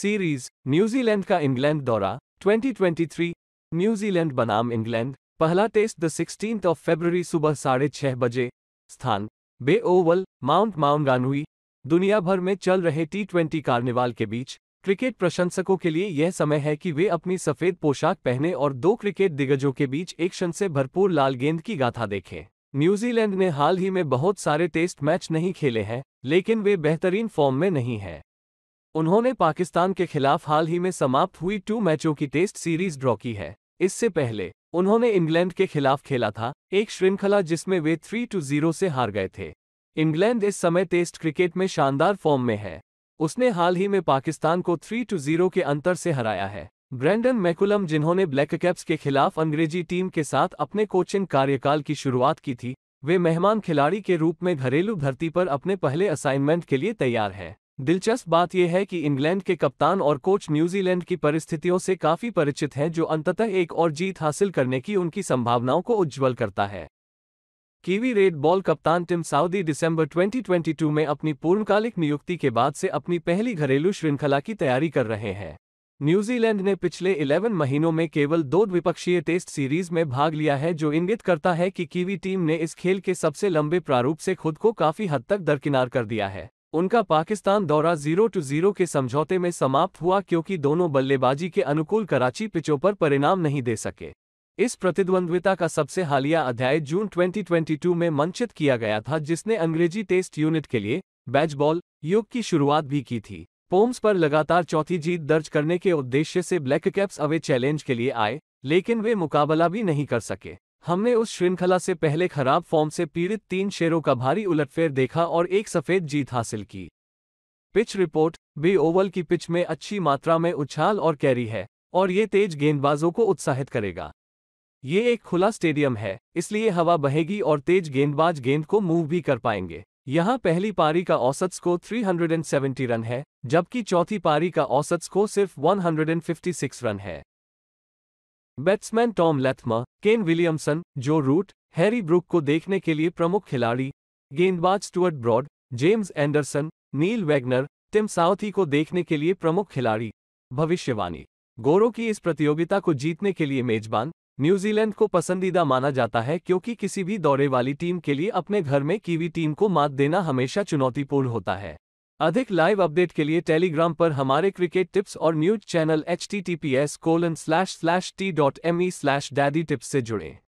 series New Zealand का England दौरा 2023 New Zealand बनाम इंग्लैंड पहला test the sixteen of February सुबह साढ़े छह बजे स्थान Bay Oval Mount Mount Maunganui दुनिया भर में चल रहे टी ट्वेंटी कार्निवाल के बीच क्रिकेट प्रशंसकों के लिए यह समय है कि वे अपनी सफेद पोशाक पहने और दो क्रिकेट दिग्गजों के बीच एक क्षण से भरपूर लाल गेंद की गाथा देखें न्यूजीलैंड ने हाल ही में बहुत सारे टेस्ट मैच नहीं खेले हैं लेकिन वे बेहतरीन फॉर्म में नहीं हैं उन्होंने पाकिस्तान के खिलाफ हाल ही में समाप्त हुई टू मैचों की टेस्ट सीरीज ड्रॉ की है इससे पहले उन्होंने इंग्लैंड के खिलाफ खेला था एक श्रृंखला जिसमें वे थ्री टू जीरो से हार गए थे इंग्लैंड इस समय टेस्ट क्रिकेट में शानदार फॉर्म में है उसने हाल ही में पाकिस्तान को थ्री टू जीरो के अंतर से हराया है ब्रैंडन मैकुलम जिन्होंने ब्लैक कैप्स के खिलाफ अंग्रेजी टीम के साथ अपने कोचिंग कार्यकाल की शुरुआत की थी वे मेहमान खिलाड़ी के रूप में घरेलू धरती पर अपने पहले असाइनमेंट के लिए तैयार हैं दिलचस्प बात यह है कि इंग्लैंड के कप्तान और कोच न्यूजीलैंड की परिस्थितियों से काफी परिचित हैं जो अंततः एक और जीत हासिल करने की उनकी संभावनाओं को उज्जवल करता है कीवी रेड बॉल कप्तान टिम साउदी दिसंबर 2022 में अपनी पूर्णकालिक नियुक्ति के बाद से अपनी पहली घरेलू श्रृंखला की तैयारी कर रहे हैं न्यूजीलैंड ने पिछले 11 महीनों में केवल दो द्विपक्षीय टेस्ट सीरीज में भाग लिया है जो इंगित करता है कि कीवी टीम ने इस खेल के सबसे लंबे प्रारूप से खुद को काफी हद तक दरकिनार कर दिया है उनका पाकिस्तान दौरा जीरो टू जीरो के समझौते में समाप्त हुआ क्योंकि दोनों बल्लेबाजी के अनुकूल कराची पिचों पर परिणाम नहीं दे सके इस प्रतिद्वंद्विता का सबसे हालिया अध्याय जून 2022 में मंचित किया गया था जिसने अंग्रेजी टेस्ट यूनिट के लिए बैचबॉल युग की शुरुआत भी की थी पोम्स पर लगातार चौथी जीत दर्ज करने के उद्देश्य से ब्लैक कैप्स अवे चैलेंज के लिए आए लेकिन वे मुकाबला भी नहीं कर सके हमने उस श्रृंखला से पहले खराब फॉर्म से पीड़ित तीन शेरों का भारी उलटफेर देखा और एक सफेद जीत हासिल की पिच रिपोर्ट बे ओवल की पिच में अच्छी मात्रा में उछाल और कैरी है और ये तेज गेंदबाजों को उत्साहित करेगा ये एक खुला स्टेडियम है इसलिए हवा बहेगी और तेज गेंदबाज गेंद को मूव भी कर पाएंगे यहाँ पहली पारी का औसत स्कोर 370 रन है जबकि चौथी पारी का औसत स्कोर सिर्फ 156 रन है batsman Tom Latham Kane Williamson Joe Root Harry Brook को देखने के लिए प्रमुख खिलाड़ी गेंदबाज Stuart Broad James Anderson Neil Wagner Tim Southee को देखने के लिए प्रमुख खिलाड़ी भविष्यवाणी गोरों की इस प्रतियोगिता को जीतने के लिए मेजबान न्यूजीलैंड को पसंदीदा माना जाता है क्योंकि किसी भी दौरे वाली टीम के लिए अपने घर में कीवी टीम को मात देना हमेशा चुनौतीपूर्ण होता है अधिक लाइव अपडेट के लिए टेलीग्राम पर हमारे क्रिकेट टिप्स और news channel H T T P S colon slash slash T dot M E slash daddy tips से जुड़ें